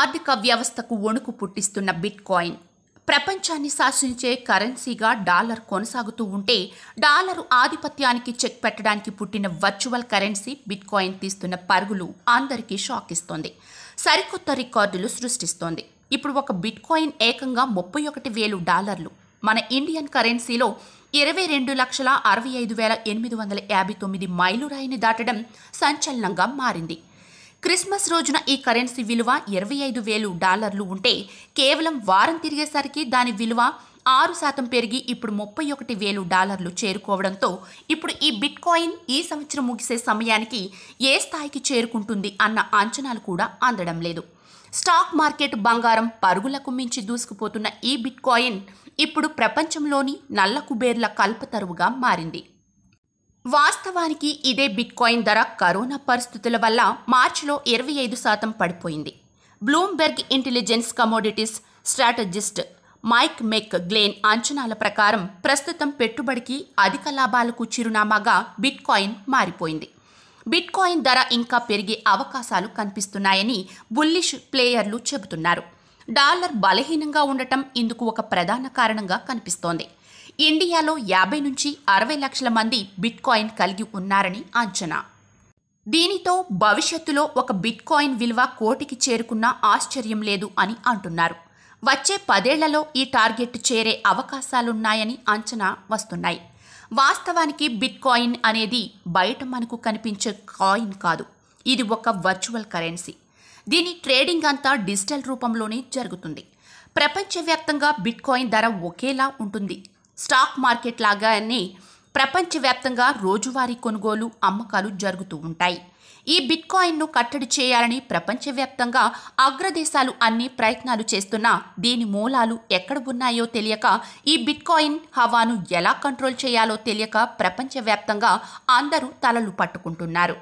ఆర్థిక వ్యవస్థకు వణుకు పుట్టిస్తున్న బిట్కాయిన్ ప్రపంచాన్ని శాసించే కరెన్సీగా డాలర్ కొనసాగుతూ ఉంటే డాలర్ ఆధిపత్యానికి చెక్ పెట్టడానికి పుట్టిన వర్చువల్ కరెన్సీ బిట్ కాయిన్ తీస్తున్న పరుగులు అందరికీ షాక్ ఇస్తోంది సరికొత్త రికార్డులు సృష్టిస్తోంది ఇప్పుడు ఒక బిట్ కాయిన్ ఏకంగా ముప్పై ఒకటి వేలు డాలర్లు మన ఇండియన్ కరెన్సీలో ఇరవై రెండు లక్షల అరవై ఐదు వేల ఎనిమిది వందల యాభై తొమ్మిది మైలురాయిని దాటడం సంచలనంగా మారింది క్రిస్మస్ రోజున ఈ కరెన్సీ విలువ ఇరవై ఐదు వేలు డాలర్లు ఉంటే కేవలం వారం తిరిగేసరికి దాని విలువ ఆరు శాతం పెరిగి ఇప్పుడు ముప్పై ఒకటి వేలు డాలర్లు చేరుకోవడంతో ఇప్పుడు ఈ బిట్ కాయిన్ ఈ సంవత్సరం ముగిసే సమయానికి ఏ స్థాయికి చేరుకుంటుంది అన్న అంచనాలు కూడా అందడం లేదు స్టాక్ మార్కెట్ బంగారం పరుగులకు మించి దూసుకుపోతున్న ఈ బిట్ కాయిన్ ఇప్పుడు ప్రపంచంలోని నల్ల కుబేర్ల కల్పతరువుగా మారింది వాస్తవానికి ఇదే బిట్కాయిన్ ధర కరోనా పరిస్థితుల వల్ల మార్చిలో ఇరవై ఐదు శాతం పడిపోయింది Bloomberg Intelligence commodities strategist Mike McGlone అంచనాల ప్రకారం ప్రస్తుతం పెట్టుబడికి అధిక లాభాలకు చిరునామాగా బిట్కాయిన్ మారిపోయింది బిట్కాయిన్ ధర ఇంకా పెరిగే అవకాశాలు కనిపిస్తున్నాయని బుల్లిష్ ప్లేయర్లు చెబుతున్నారు డాలర్ బలహీనంగా ఉండటం ఇందుకు ఒక ప్రధాన కారణంగా కనిపిస్తోంది ఇండియాలో యాభై నుంచి అరవై లక్షల మంది బిట్కాయిన్ కలిగి ఉన్నారని అంచనా దీనితో భవిష్యత్తులో ఒక బిట్కాయిన్ విలువ కోటికి చేరుకున్న ఆశ్చర్యం లేదు అని అంటున్నారు వచ్చే పదేళ్లలో ఈ టార్గెట్ చేరే అవకాశాలున్నాయని అంచనా వస్తున్నాయి వాస్తవానికి బిట్కాయిన్ అనేది బయట మనకు కనిపించే కాయిన్ కాదు ఇది ఒక వర్చువల్ కరెన్సీ దీని ట్రేడింగ్ అంతా డిజిటల్ రూపంలోనే జరుగుతుంది ప్రపంచవ్యాప్తంగా బిట్కాయిన్ ధర ఒకేలా ఉంటుంది స్టాక్ మార్కెట్ లాగానే ప్రపంచవ్యాప్తంగా రోజువారీ కొనుగోలు అమ్మకాలు జరుగుతూ ఉంటాయి ఈ బిట్కాయిన్ను కట్టడి చేయాలని ప్రపంచవ్యాప్తంగా అగ్రదేశాలు అన్ని ప్రయత్నాలు చేస్తున్నా దీని మూలాలు ఎక్కడ ఉన్నాయో తెలియక ఈ బిట్కాయిన్ హవాను ఎలా కంట్రోల్ చేయాలో తెలియక ప్రపంచవ్యాప్తంగా అందరూ తలలు పట్టుకుంటున్నారు